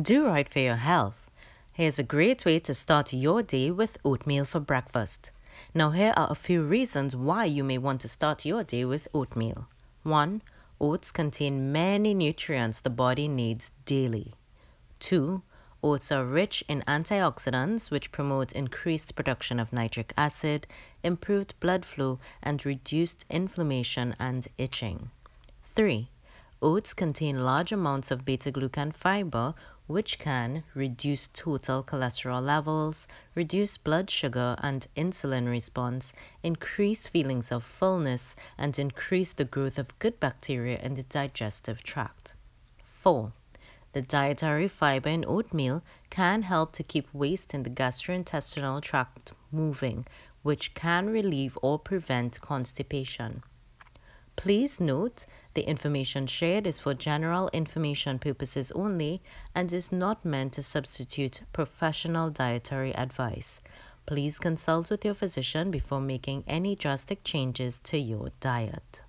Do right for your health. Here's a great way to start your day with oatmeal for breakfast. Now, here are a few reasons why you may want to start your day with oatmeal. 1. Oats contain many nutrients the body needs daily. 2. Oats are rich in antioxidants, which promote increased production of nitric acid, improved blood flow, and reduced inflammation and itching. 3. Oats contain large amounts of beta glucan fiber, which can reduce total cholesterol levels, reduce blood sugar and insulin response, increase feelings of fullness, and increase the growth of good bacteria in the digestive tract. 4. The dietary fiber in oatmeal can help to keep waste in the gastrointestinal tract moving, which can relieve or prevent constipation. Please note the information shared is for general information purposes only and is not meant to substitute professional dietary advice. Please consult with your physician before making any drastic changes to your diet.